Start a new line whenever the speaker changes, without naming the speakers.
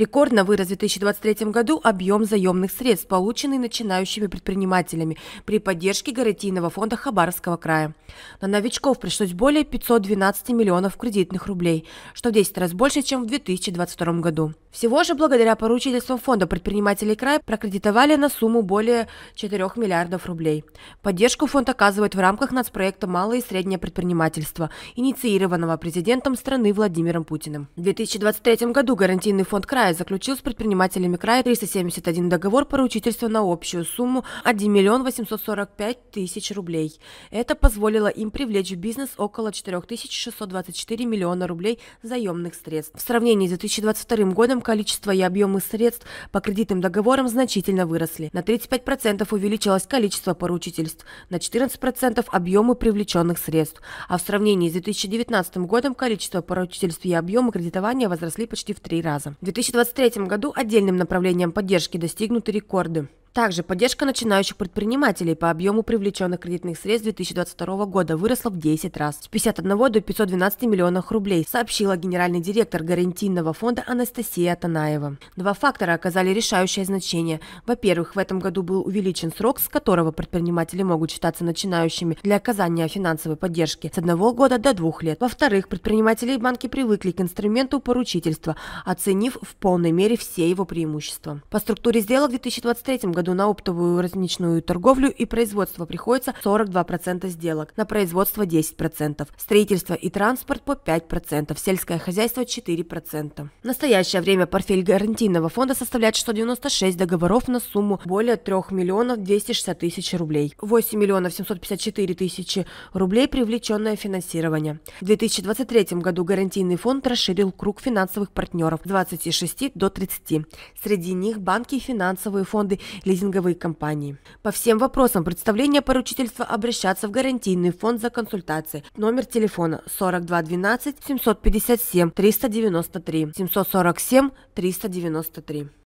Рекордно вырос в 2023 году объем заемных средств, полученный начинающими предпринимателями при поддержке гарантийного фонда Хабаровского края. На новичков пришлось более 512 миллионов кредитных рублей, что в 10 раз больше, чем в 2022 году. Всего же благодаря поручительствам фонда предпринимателей края прокредитовали на сумму более 4 миллиардов рублей. Поддержку фонд оказывает в рамках нацпроекта «Малое и среднее предпринимательство», инициированного президентом страны Владимиром Путиным. В 2023 году гарантийный фонд края край заключил с предпринимателями края 371 договор поручительства на общую сумму 1 миллион 845 тысяч рублей. Это позволило им привлечь в бизнес около 4624 миллиона рублей заемных средств. В сравнении с 2022 годом количество и объемы средств по кредитным договорам значительно выросли. На 35% увеличилось количество поручительств, на 14% объемы привлеченных средств. А в сравнении с 2019 годом количество поручительств и объемы кредитования возросли почти в три раза. В 2023 году отдельным направлением поддержки достигнуты рекорды. Также поддержка начинающих предпринимателей по объему привлеченных кредитных средств 2022 года выросла в 10 раз – с 51 до 512 миллионов рублей, сообщила генеральный директор гарантийного фонда Анастасия Атанаева. Два фактора оказали решающее значение. Во-первых, в этом году был увеличен срок, с которого предприниматели могут считаться начинающими для оказания финансовой поддержки – с одного года до двух лет. Во-вторых, предприниматели и банки привыкли к инструменту поручительства, оценив в полной мере все его преимущества. По структуре сделок в 2023 году году на оптовую розничную торговлю и производство приходится 42% сделок, на производство 10%, строительство и транспорт по 5%, сельское хозяйство 4%. В настоящее время портфель гарантийного фонда составляет 196 договоров на сумму более 3 миллионов 260 тысяч рублей, 8 миллионов 754 тысячи рублей привлеченное финансирование. В 2023 году гарантийный фонд расширил круг финансовых партнеров с 26 до 30. Среди них банки и финансовые фонды, лизинговые компании. По всем вопросам представления поручительства обращаться в гарантийный фонд за консультацией Номер телефона 4212 757 393 747 393.